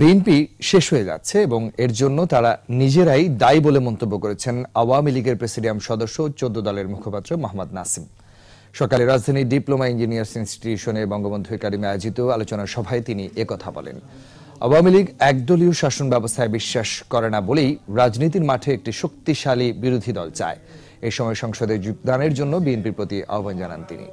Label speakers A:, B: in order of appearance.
A: BNP শেষ হয়ে যাচ্ছে এবং এর জন্য তারা নিজেরাই দায়ী বলে মন্তব্য করেছেন আওয়ামী লীগের প্রেসিডিয়াম সদস্য চোদ্দ দলের মুখপাত্র মোহাম্মদ নাসিম সকালে রাজধানীর ডিপ্লোমা ইঞ্জিনিয়ার্স ইনস্টিটিউশনে বঙ্গবন্ধু একাডেমি আয়োজিত আলোচনা সভায় তিনি একথা বলেন আওয়ামী লীগ একদলীয় শাসন ব্যবস্থায় বিশ্বাস করে না বলেই রাজনীতির মাঠে একটি শক্তিশালী বিরোধী দল চায় এ সময় সংসদে যোগদানের জন্য বিএনপির প্রতি আহ্বান জানান তিনি